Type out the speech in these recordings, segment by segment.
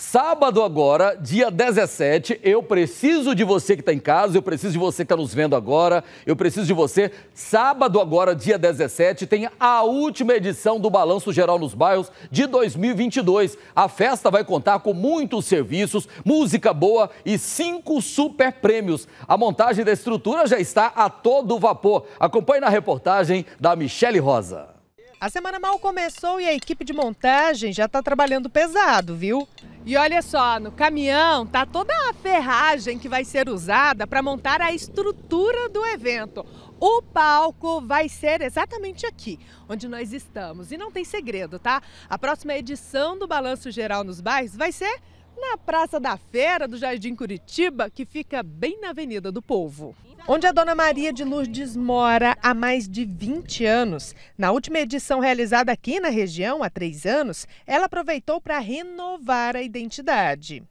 Sábado agora, dia 17, eu preciso de você que está em casa, eu preciso de você que está nos vendo agora, eu preciso de você. Sábado agora, dia 17, tem a última edição do Balanço Geral nos Bairros de 2022. A festa vai contar com muitos serviços, música boa e cinco super prêmios. A montagem da estrutura já está a todo vapor. Acompanhe na reportagem da Michele Rosa. A semana mal começou e a equipe de montagem já está trabalhando pesado, viu? E olha só, no caminhão tá toda a ferragem que vai ser usada para montar a estrutura do evento. O palco vai ser exatamente aqui, onde nós estamos. E não tem segredo, tá? A próxima edição do Balanço Geral nos Bairros vai ser na Praça da Feira do Jardim Curitiba, que fica bem na Avenida do Povo. Onde a Dona Maria de Lourdes mora há mais de 20 anos. Na última edição realizada aqui na região, há três anos, ela aproveitou para renovar a identidade.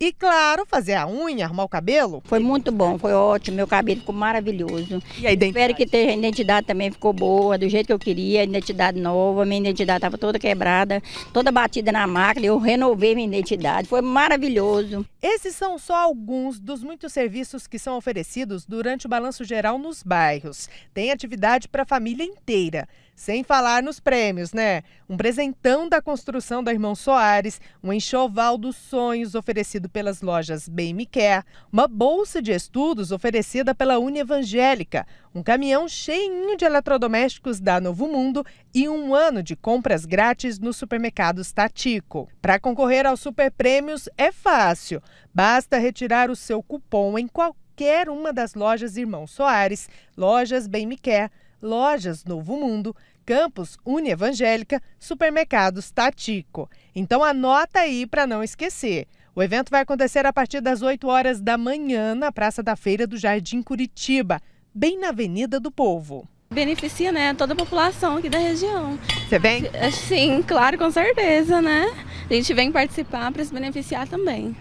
E claro, fazer a unha, arrumar o cabelo. Foi muito bom, foi ótimo. Meu cabelo ficou maravilhoso. E a identidade? Espero que tenha, a identidade também ficou boa, do jeito que eu queria, identidade nova. Minha identidade estava toda quebrada, toda batida na máquina. Eu renovei minha identidade. Foi maravilhoso. Esses são só alguns dos muitos serviços que são oferecidos durante o Balanço Geral nos bairros. Tem atividade para a família inteira. Sem falar nos prêmios, né? Um presentão da construção da Irmão Soares, um enxoval dos sonhos oferecido pelas lojas Bem Me Quer, uma bolsa de estudos oferecida pela Uni Evangélica, um caminhão cheinho de eletrodomésticos da Novo Mundo e um ano de compras grátis nos supermercados Tatico. Para concorrer aos super prêmios é fácil. Basta retirar o seu cupom em qualquer uma das lojas Irmão Soares, lojas Bem Me Quer, lojas Novo Mundo, Campos Uni Evangélica, supermercados Tatico. Então anota aí para não esquecer. O evento vai acontecer a partir das 8 horas da manhã na Praça da Feira do Jardim Curitiba, bem na Avenida do Povo. Beneficia, né, toda a população aqui da região. Você vem? Eh, sim, claro, com certeza, né? A gente vem participar para se beneficiar também.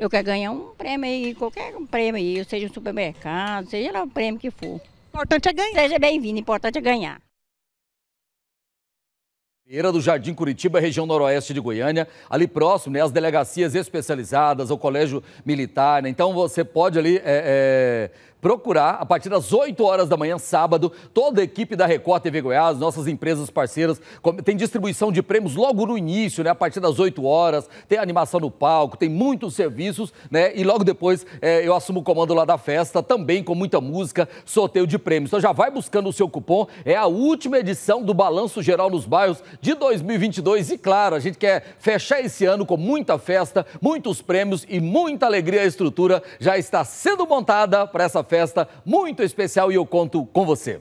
Eu quero ganhar um prêmio aí, qualquer prêmio aí, seja um supermercado, seja lá o prêmio que for. O importante é ganhar. Seja bem-vindo, o importante é ganhar. Feira do Jardim Curitiba, região noroeste de Goiânia, ali próximo, né, as delegacias especializadas, o colégio militar, né? Então você pode ali é, é, procurar, a partir das 8 horas da manhã, sábado, toda a equipe da Record TV Goiás, nossas empresas parceiras, tem distribuição de prêmios logo no início, né? A partir das 8 horas, tem animação no palco, tem muitos serviços, né? E logo depois é, eu assumo o comando lá da festa, também com muita música, sorteio de prêmios. Então já vai buscando o seu cupom, é a última edição do Balanço Geral nos Bairros de 2022 e claro, a gente quer fechar esse ano com muita festa, muitos prêmios e muita alegria. A estrutura já está sendo montada para essa festa muito especial e eu conto com você.